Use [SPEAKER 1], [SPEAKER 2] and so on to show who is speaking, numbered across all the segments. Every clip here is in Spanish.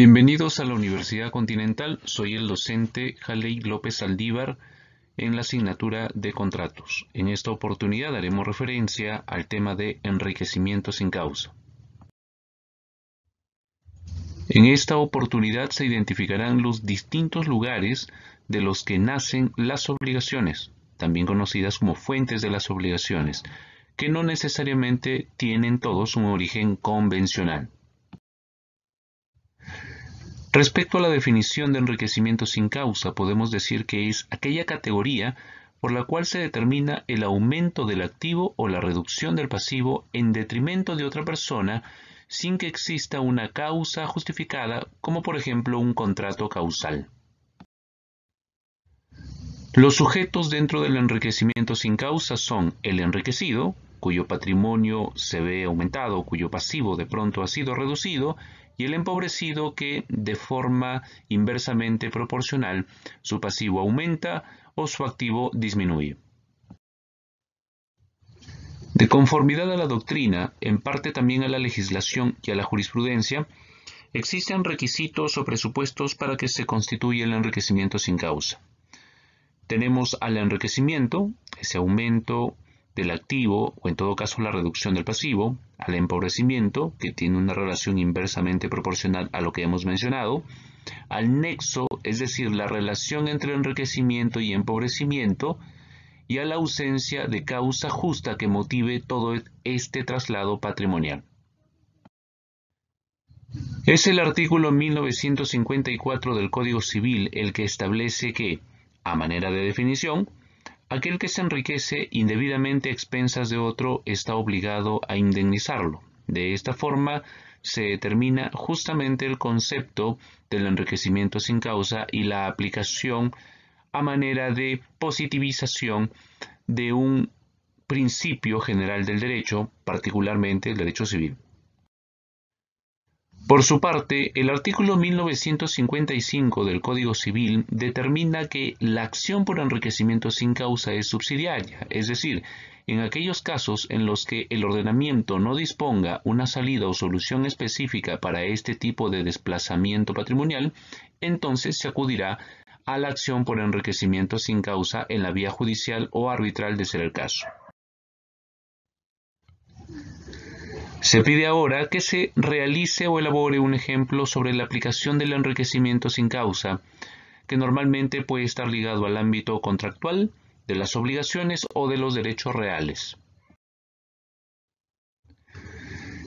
[SPEAKER 1] Bienvenidos a la Universidad Continental, soy el docente Jaley López Aldívar en la asignatura de contratos. En esta oportunidad haremos referencia al tema de enriquecimiento sin causa. En esta oportunidad se identificarán los distintos lugares de los que nacen las obligaciones, también conocidas como fuentes de las obligaciones, que no necesariamente tienen todos un origen convencional. Respecto a la definición de enriquecimiento sin causa, podemos decir que es aquella categoría por la cual se determina el aumento del activo o la reducción del pasivo en detrimento de otra persona sin que exista una causa justificada, como por ejemplo un contrato causal. Los sujetos dentro del enriquecimiento sin causa son el enriquecido, cuyo patrimonio se ve aumentado, cuyo pasivo de pronto ha sido reducido, y el empobrecido que, de forma inversamente proporcional, su pasivo aumenta o su activo disminuye. De conformidad a la doctrina, en parte también a la legislación y a la jurisprudencia, existen requisitos o presupuestos para que se constituya el enriquecimiento sin causa. Tenemos al enriquecimiento, ese aumento del activo o en todo caso la reducción del pasivo, al empobrecimiento, que tiene una relación inversamente proporcional a lo que hemos mencionado, al nexo, es decir, la relación entre enriquecimiento y empobrecimiento, y a la ausencia de causa justa que motive todo este traslado patrimonial. Es el artículo 1954 del Código Civil el que establece que, a manera de definición, Aquel que se enriquece indebidamente a expensas de otro está obligado a indemnizarlo. De esta forma se determina justamente el concepto del enriquecimiento sin causa y la aplicación a manera de positivización de un principio general del derecho, particularmente el derecho civil. Por su parte, el artículo 1955 del Código Civil determina que la acción por enriquecimiento sin causa es subsidiaria, es decir, en aquellos casos en los que el ordenamiento no disponga una salida o solución específica para este tipo de desplazamiento patrimonial, entonces se acudirá a la acción por enriquecimiento sin causa en la vía judicial o arbitral de ser el caso. Se pide ahora que se realice o elabore un ejemplo sobre la aplicación del enriquecimiento sin causa, que normalmente puede estar ligado al ámbito contractual, de las obligaciones o de los derechos reales.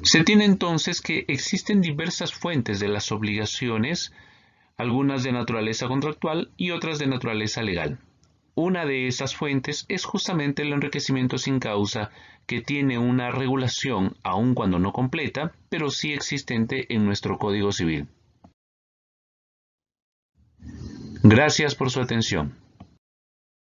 [SPEAKER 1] Se tiene entonces que existen diversas fuentes de las obligaciones, algunas de naturaleza contractual y otras de naturaleza legal. Una de esas fuentes es justamente el enriquecimiento sin causa, que tiene una regulación, aun cuando no completa, pero sí existente en nuestro Código Civil. Gracias por su atención.